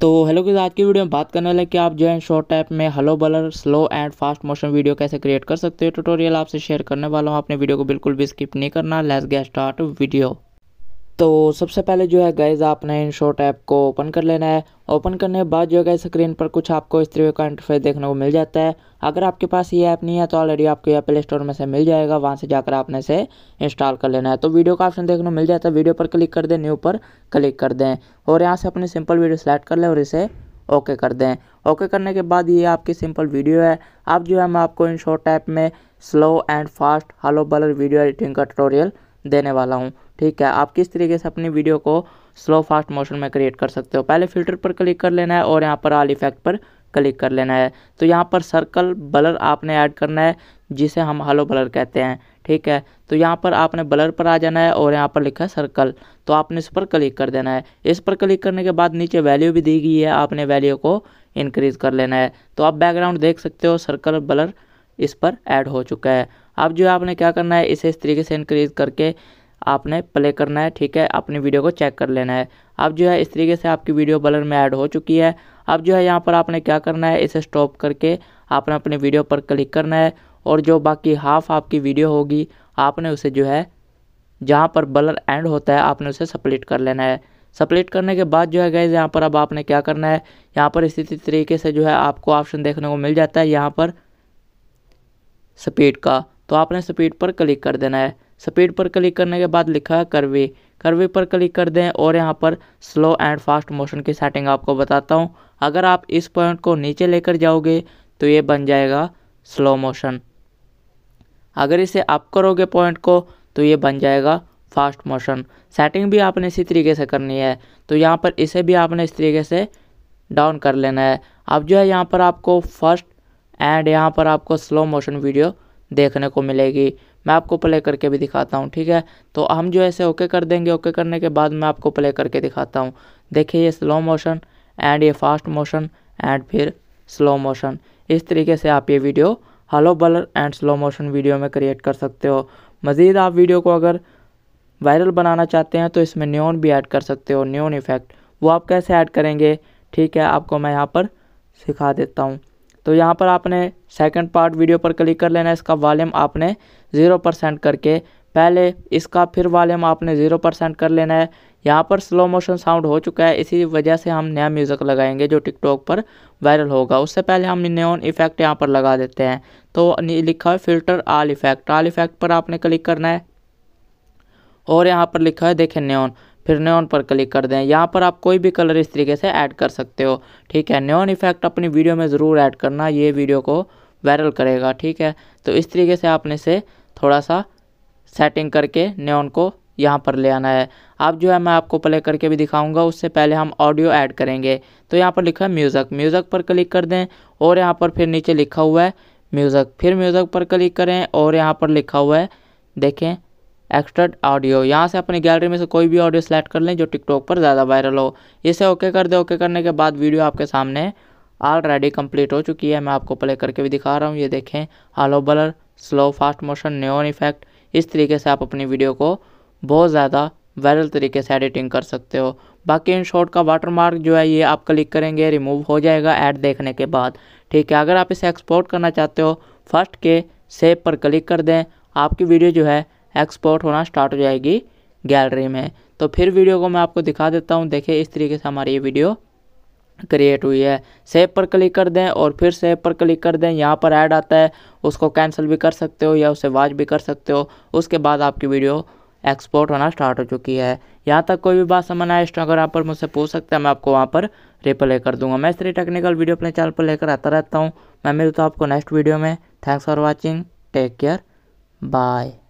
तो hello guys आज की वीडियो में बात करने वाले कि आप जो है शॉर्ट ऐप में halo blur slow and fast motion video कैसे क्रिएट कर सकते हो ट्यूटोरियल आपसे शेयर करने वाला हूँ अपने वीडियो को बिल्कुल भी स्किप नहीं करना लेट्स गेट स्टार्ट वीडियो तो सबसे पहले जो है गैज़ आपने इन शॉर्ट ऐप को ओपन कर लेना है ओपन करने के बाद जो है स्क्रीन पर कुछ आपको इस तरीके का इंटरफेस देखने को मिल जाता है अगर आपके पास ये ऐप नहीं है तो ऑलरेडी आपको यह प्ले स्टोर में से मिल जाएगा वहाँ से जाकर आपने इसे इंस्टॉल कर लेना है तो वीडियो का ऑप्शन देखने को मिल जाता है वीडियो पर क्लिक कर दें न्यू पर क्लिक कर दें और यहाँ से अपनी सिंपल वीडियो सेलेक्ट कर लें और इसे ओके कर दें ओके करने के बाद ये आपकी सिंपल वीडियो है अब जो है मैं आपको इन शॉर्ट ऐप में slow and fast halo blur video editing का ट्यूटोरियल देने वाला हूँ ठीक है आप किस तरीके से अपनी वीडियो को स्लो फास्ट मोशन में क्रिएट कर सकते हो पहले फिल्टर पर क्लिक कर लेना है और यहाँ पर आल इफेक्ट पर क्लिक कर लेना है तो यहाँ पर सर्कल बलर आपने ऐड करना है जिसे हम हलो बलर कहते हैं ठीक है तो यहाँ पर आपने बलर पर आ जाना है और यहाँ पर लिखा है सर्कल तो आपने इस पर क्लिक कर देना है इस पर क्लिक करने के बाद नीचे वैल्यू भी दी गई है आपने वैल्यू को इंक्रीज़ कर लेना है तो आप बैकग्राउंड देख सकते हो सर्कल बलर इस पर ऐड हो चुका है अब जो आपने क्या करना है इसे इस तरीके से इंक्रीज करके आपने प्ले करना है ठीक है अपनी वीडियो को चेक कर लेना है अब जो है इस तरीके से आपकी वीडियो बलर में ऐड हो चुकी है अब जो है यहाँ पर आपने क्या करना है इसे स्टॉप करके आपने अपने वीडियो पर क्लिक करना है और जो बाकी हाफ आपकी वीडियो होगी आपने उसे जो है जहाँ पर बलर एंड होता है आपने उसे सप्लिट कर लेना है सप्लिट करने के बाद जो है गैज़ यहाँ पर अब आपने क्या करना है यहाँ पर इसी तरीके से जो है आपको ऑप्शन देखने को मिल जाता है यहाँ पर स्पीड का तो आपने स्पीड पर क्लिक कर देना है स्पीड पर क्लिक करने के बाद लिखा है करवे करवे पर क्लिक कर दें और यहाँ पर स्लो एंड फास्ट मोशन की सेटिंग आपको बताता हूँ अगर आप इस पॉइंट को नीचे लेकर जाओगे तो ये बन जाएगा स्लो मोशन अगर इसे अप करोगे पॉइंट को तो ये बन जाएगा फास्ट मोशन सेटिंग भी आपने इसी तरीके से करनी है तो यहाँ पर इसे भी आपने इस तरीके से डाउन कर लेना है अब जो है यहाँ पर आपको फर्स्ट एंड यहाँ पर आपको स्लो मोशन वीडियो देखने को मिलेगी मैं आपको प्ले करके भी दिखाता हूँ ठीक है तो हम जो ऐसे ओके कर देंगे ओके करने के बाद मैं आपको प्ले करके दिखाता हूँ देखिए ये स्लो मोशन एंड ये फास्ट मोशन एंड फिर स्लो मोशन इस तरीके से आप ये video halo blur and slow motion video में क्रिएट कर सकते हो मज़ीद आप वीडियो को अगर वायरल बनाना चाहते हैं तो इसमें न्योन भी ऐड कर सकते हो न्योन इफ़ेक्ट वो आप कैसे ऐड करेंगे ठीक है आपको मैं यहाँ पर सिखा देता हूँ तो यहाँ पर आपने सेकंड पार्ट वीडियो पर क्लिक कर लेना इसका वॉल्यूम आपने ज़ीरो परसेंट करके पहले इसका फिर वॉल्यूम आपने ज़ीरो परसेंट कर लेना है यहाँ पर स्लो मोशन साउंड हो चुका है इसी वजह से हम नया म्यूज़िक लगाएंगे जो टिकटॉक पर वायरल होगा उससे पहले हम नेओन इफेक्ट यहाँ पर लगा देते हैं तो लिखा है filter all effect all effect पर आपने क्लिक करना है और यहाँ पर लिखा है देखें न्योन फिर न्योन पर क्लिक कर दें यहाँ पर आप कोई भी कलर इस तरीके से ऐड कर सकते हो ठीक है न्योन इफेक्ट अपनी वीडियो में ज़रूर ऐड करना ये वीडियो को वायरल करेगा ठीक है तो इस तरीके से आपने इसे थोड़ा सा सेटिंग करके न्योन को यहाँ पर ले आना है अब जो है मैं आपको प्ले करके भी दिखाऊंगा उससे पहले हम ऑडियो ऐड करेंगे तो यहाँ पर लिखा है म्यूज़िक म्यूज़िक पर क्लिक कर दें और यहाँ पर फिर नीचे लिखा हुआ है म्यूज़िक फिर म्यूज़िक पर क्लिक करें और यहाँ पर लिखा हुआ है देखें एक्स्ट्रा ऑडियो यहाँ से अपने गैलरी में से कोई भी ऑडियो सेलेक्ट कर लें जो टिकटॉक पर ज़्यादा वायरल हो इसे ओके कर दे ओके करने के बाद वीडियो आपके सामने ऑलरेडी कंप्लीट हो चुकी है मैं आपको प्ले करके भी दिखा रहा हूँ ये देखें halo blur slow fast motion neon effect इस तरीके से आप अपनी वीडियो को बहुत ज़्यादा वायरल तरीके से एडिटिंग कर सकते हो बाकी इन शॉट का वाटरमार्क जो है ये आप क्लिक करेंगे रिमूव हो जाएगा ऐड देखने के बाद ठीक है अगर आप इसे एक्सपोर्ट करना चाहते हो फर्स्ट के सेव पर क्लिक कर दें आपकी वीडियो जो है एक्सपोर्ट होना स्टार्ट हो जाएगी गैलरी में तो फिर वीडियो को मैं आपको दिखा देता हूँ देखिए इस तरीके से हमारी ये वीडियो क्रिएट हुई है सेव पर क्लिक कर दें और फिर सेव पर क्लिक कर दें यहाँ पर ऐड आता है उसको कैंसिल भी कर सकते हो या उसे वाच भी कर सकते हो उसके बाद आपकी वीडियो एक्सपोर्ट होना स्टार्ट हो चुकी है यहाँ तक कोई भी बात समझ आए इंस्टाग्राम पर मुझसे पूछ सकते हैं मैं आपको वहाँ पर रिप्लाई कर दूंगा मैं इस तरह टेक्निकल वीडियो अपने चैनल पर लेकर आता रहता हूँ मैं मिलता हूँ आपको नेक्स्ट वीडियो में thanks for watching take care bye